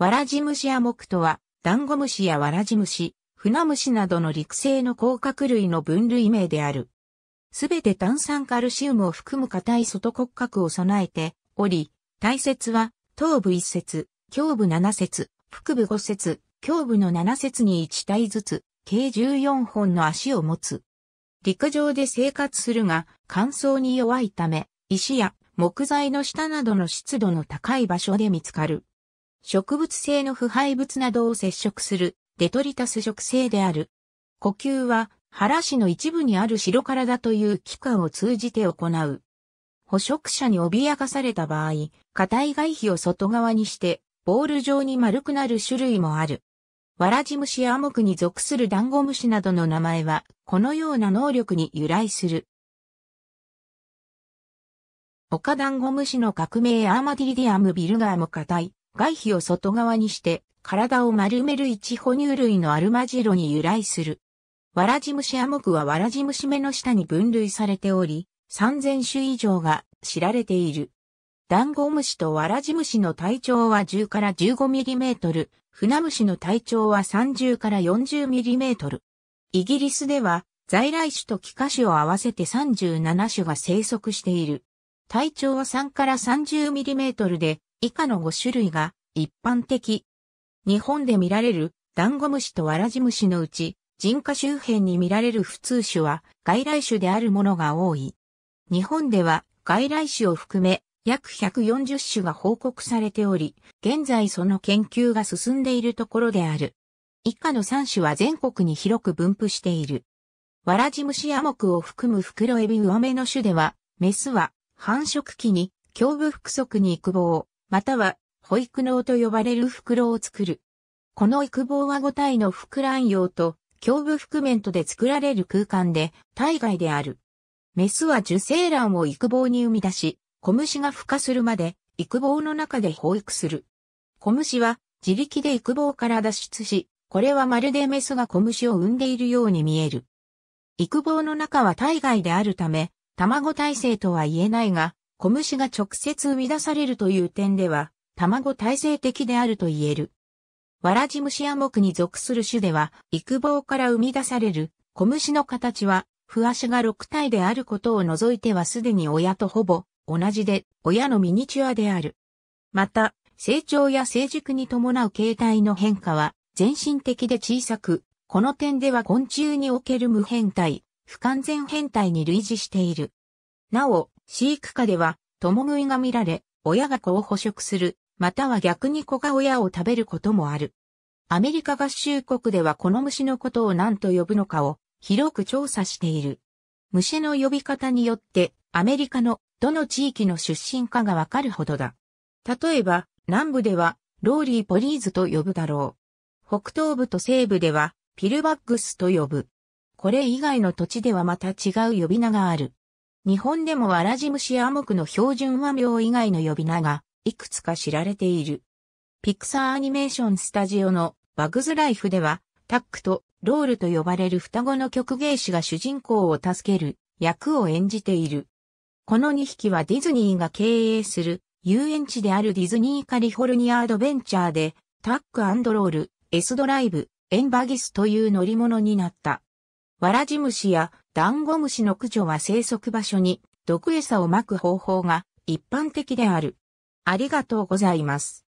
わらじ虫や木とは、ダンゴムシやわらじ虫、フナムシなどの陸生の甲殻類の分類名である。すべて炭酸カルシウムを含む硬い外骨格を備えており、体節は、頭部一節、胸部七節、腹部五節、胸部の七節に一体ずつ、計14本の足を持つ。陸上で生活するが、乾燥に弱いため、石や木材の下などの湿度の高い場所で見つかる。植物性の腐敗物などを接触するデトリタス食性である。呼吸は原市の一部にある白体という器官を通じて行う。捕食者に脅かされた場合、硬い外皮を外側にして、ボール状に丸くなる種類もある。わらじ虫やアモクに属するダンゴムシなどの名前は、このような能力に由来する。オカダンゴムシの革命アーマディリディアムビルガーも硬い、外皮を外側にして体を丸める一哺乳類のアルマジロに由来する。わらじ虫モクはわらじ虫目の下に分類されており、3000種以上が知られている。ダンゴムシとワラジムシの体長は10から15ミリメートル、フナムシの体長は30から40ミリメートル。イギリスでは在来種と帰化種を合わせて37種が生息している。体長は3から30ミリメートルで、以下の5種類が一般的。日本で見られるダンゴムシとワラジムシのうち、人家周辺に見られる普通種は外来種であるものが多い。日本では外来種を含め約140種が報告されており、現在その研究が進んでいるところである。以下の3種は全国に広く分布している。ワラジムシアモクを含む袋エビ上目の種では、メスは繁殖期に胸部腹側に育房、または、保育能と呼ばれる袋を作る。この育房は5体の膨卵用と、胸部覆面とで作られる空間で、体外である。メスは受精卵を育房に生み出し、小虫が孵化するまで、育房の中で保育する。小虫は、自力で育房から脱出し、これはまるでメスが小虫を産んでいるように見える。育房の中は体外であるため、卵体制とは言えないが、小虫が直接生み出されるという点では、卵体制的であると言える。わらじ虫亜目に属する種では、育房から生み出される小虫の形は、不足が6体であることを除いてはすでに親とほぼ同じで、親のミニチュアである。また、成長や成熟に伴う形態の変化は、全身的で小さく、この点では昆虫における無変態、不完全変態に類似している。なお、飼育下では、共食いが見られ、親が子を捕食する、または逆に子が親を食べることもある。アメリカ合衆国ではこの虫のことを何と呼ぶのかを広く調査している。虫の呼び方によってアメリカのどの地域の出身かがわかるほどだ。例えば南部ではローリーポリーズと呼ぶだろう。北東部と西部ではピルバッグスと呼ぶ。これ以外の土地ではまた違う呼び名がある。日本でもわらじ虫や木の標準和名以外の呼び名がいくつか知られている。ピクサーアニメーションスタジオのバグズライフではタックとロールと呼ばれる双子の曲芸師が主人公を助ける役を演じている。この2匹はディズニーが経営する遊園地であるディズニーカリフォルニアアドベンチャーでタックロール、S ドライブ、エンバギスという乗り物になった。わらじ虫やダンゴムシの駆除は生息場所に毒餌をまく方法が一般的である。ありがとうございます。